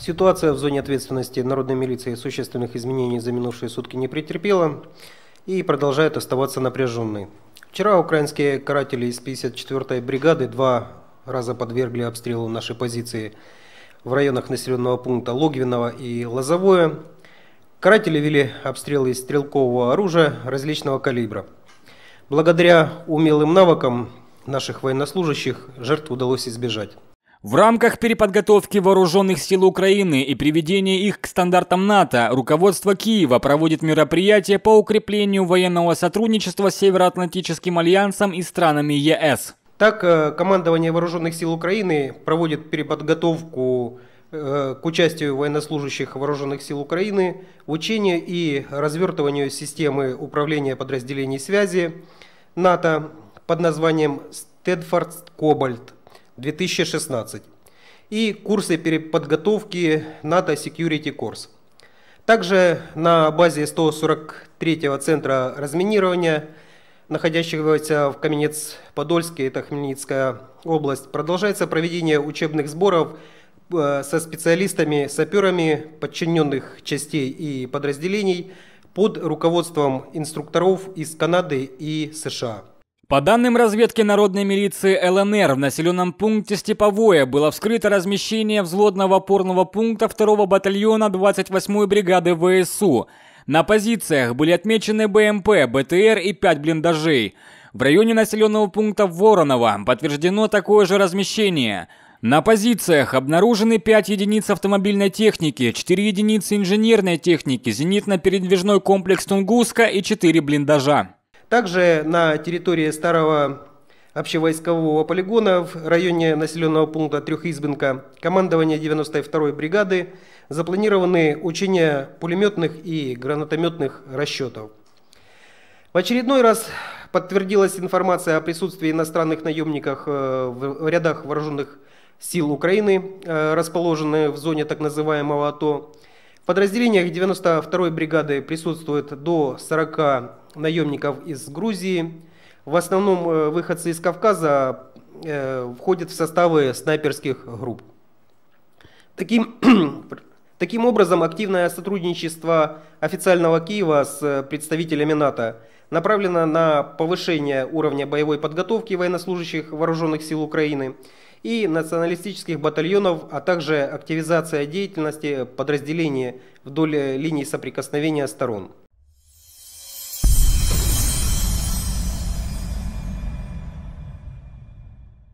Ситуация в зоне ответственности народной милиции существенных изменений за минувшие сутки не претерпела и продолжает оставаться напряженной. Вчера украинские каратели из 54-й бригады два раза подвергли обстрелу нашей позиции в районах населенного пункта Логвинова и Лозовое. Каратели вели обстрелы из стрелкового оружия различного калибра. Благодаря умелым навыкам наших военнослужащих жертв удалось избежать. В рамках переподготовки вооруженных сил Украины и приведения их к стандартам НАТО, руководство Киева проводит мероприятия по укреплению военного сотрудничества с Североатлантическим альянсом и странами ЕС. Так, э, командование вооруженных сил Украины проводит переподготовку э, к участию военнослужащих вооруженных сил Украины в учении и развертыванию системы управления подразделений связи НАТО под названием «Стедфорд Кобальт» 2016 и курсы переподготовки НАТО Security Course. Также на базе 143-го центра разминирования, находящегося в Каменец-Подольске, это Хмельницкая область, продолжается проведение учебных сборов э, со специалистами, саперами подчиненных частей и подразделений под руководством инструкторов из Канады и США. По данным разведки народной милиции ЛНР, в населенном пункте Степовое было вскрыто размещение взводного опорного пункта 2 батальона 28-й бригады ВСУ. На позициях были отмечены БМП, БТР и 5 блиндажей. В районе населенного пункта Воронова подтверждено такое же размещение. На позициях обнаружены 5 единиц автомобильной техники, 4 единицы инженерной техники, зенитно-передвижной комплекс Тунгуска и 4 блиндажа. Также на территории старого общевойскового полигона в районе населенного пункта Трехизбенка командование 92-й бригады запланированы учения пулеметных и гранатометных расчетов. В очередной раз подтвердилась информация о присутствии иностранных наемников э, в рядах вооруженных сил Украины, э, расположенные в зоне так называемого АТО. В подразделениях 92-й бригады присутствует до 40 наемников из Грузии. В основном э, выходцы из Кавказа э, входят в составы снайперских групп. Таким, таким образом, активное сотрудничество официального Киева с э, представителями НАТО направлено на повышение уровня боевой подготовки военнослужащих вооруженных сил Украины и националистических батальонов, а также активизация деятельности подразделений вдоль линии соприкосновения сторон.